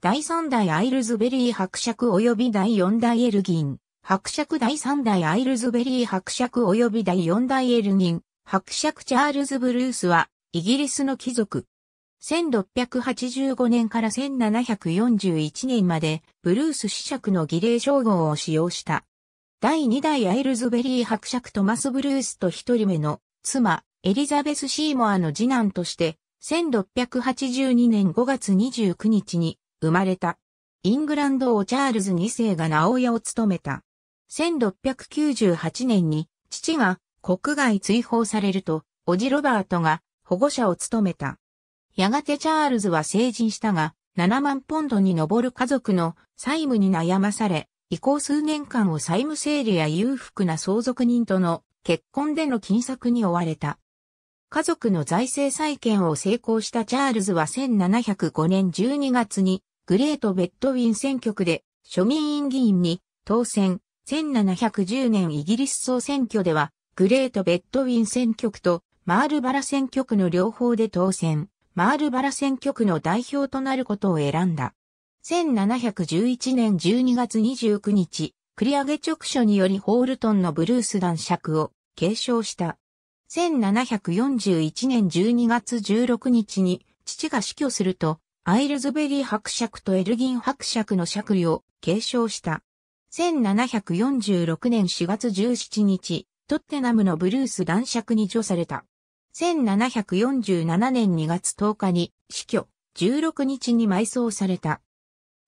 第3代アイルズベリー伯爵及び第4代エルギン、伯爵第3代アイルズベリー伯爵及び第4代エルギン、伯爵チャールズ・ブルースは、イギリスの貴族。1685年から1741年まで、ブルース子爵の儀礼称号を使用した。第2代アイルズベリー伯爵トマス・ブルースと一人目の妻、エリザベス・シーモアの次男として、1682年5月29日に生まれた。イングランド王チャールズ2世が直屋を務めた。1698年に父が国外追放されると、おじロバートが保護者を務めた。やがてチャールズは成人したが、7万ポンドに上る家族の債務に悩まされ、以降数年間を債務整理や裕福な相続人との結婚での金策に追われた。家族の財政再建を成功したチャールズは1705年12月にグレート・ベッドウィン選挙区で庶民院議員に当選。1710年イギリス総選挙では、グレート・ベッドウィン選挙区とマールバラ選挙区の両方で当選。マールバラ選挙区の代表となることを選んだ。1711年12月29日、繰り上げ直書によりホールトンのブルース男爵を継承した。1741年12月16日に父が死去すると、アイルズベリー伯爵とエルギン伯爵の爵位を継承した。1746年4月17日、トッテナムのブルース男爵に除された。1747年2月10日に死去、16日に埋葬された。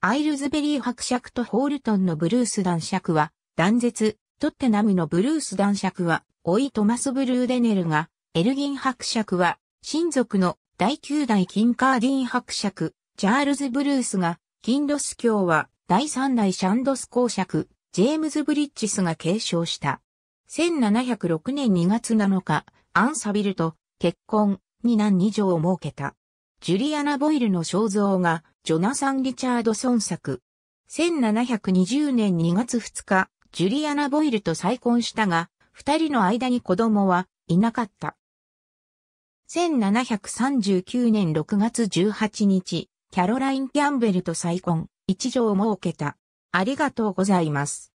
アイルズベリー伯爵とホールトンのブルース男爵は、断絶、トッテナムのブルース男爵は、老いトマス・ブルーデネルが、エルギン伯爵は、親族の第9代金カーディン伯爵、チャールズ・ブルースが、金ロス教は、第3代シャンドス公爵、ジェームズ・ブリッジスが継承した。1706年2月7日、アンサビルと結婚、二男二女を設けた。ジュリアナ・ボイルの肖像が、ジョナサン・リチャード孫作。1720年2月2日、ジュリアナ・ボイルと再婚したが、二人の間に子供はいなかった。1739年6月18日、キャロライン・キャンベルと再婚、一条を設けた。ありがとうございます。